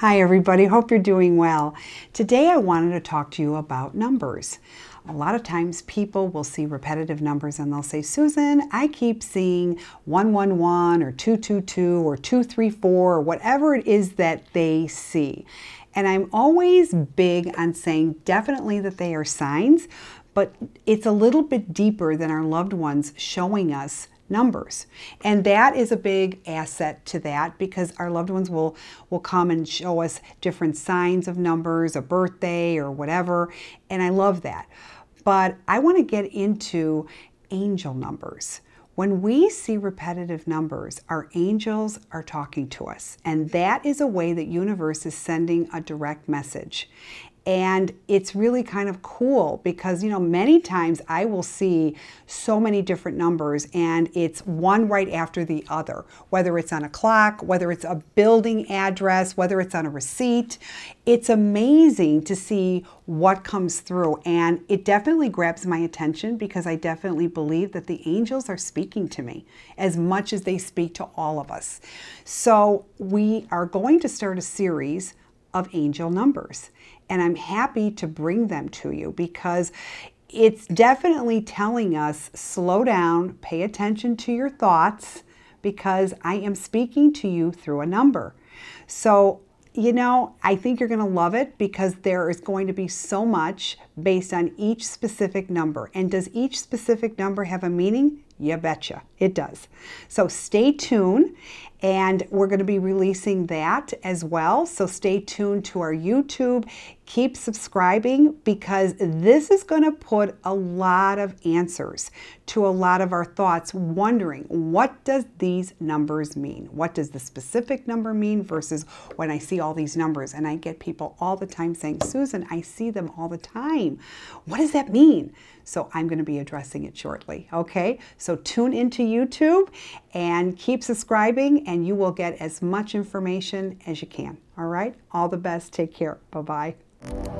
Hi, everybody. Hope you're doing well. Today, I wanted to talk to you about numbers. A lot of times, people will see repetitive numbers and they'll say, Susan, I keep seeing 111 or 222 or 234 or whatever it is that they see. And I'm always big on saying definitely that they are signs, but it's a little bit deeper than our loved ones showing us numbers. And that is a big asset to that because our loved ones will, will come and show us different signs of numbers, a birthday or whatever. And I love that. But I want to get into angel numbers. When we see repetitive numbers, our angels are talking to us, and that is a way that universe is sending a direct message. And it's really kind of cool because, you know, many times I will see so many different numbers and it's one right after the other, whether it's on a clock, whether it's a building address, whether it's on a receipt. It's amazing to see what comes through. And it definitely grabs my attention because I definitely believe that the angels are speaking to me as much as they speak to all of us. So we are going to start a series of angel numbers and I'm happy to bring them to you because it's definitely telling us slow down, pay attention to your thoughts because I am speaking to you through a number. So, you know, I think you're going to love it because there is going to be so much based on each specific number. And does each specific number have a meaning? You betcha, it does. So stay tuned, and we're going to be releasing that as well. So stay tuned to our YouTube keep subscribing because this is going to put a lot of answers to a lot of our thoughts wondering what does these numbers mean? What does the specific number mean versus when I see all these numbers and I get people all the time saying, "Susan, I see them all the time. What does that mean?" So I'm going to be addressing it shortly, okay? So tune into YouTube and keep subscribing and you will get as much information as you can. All right, all the best. Take care. Bye bye.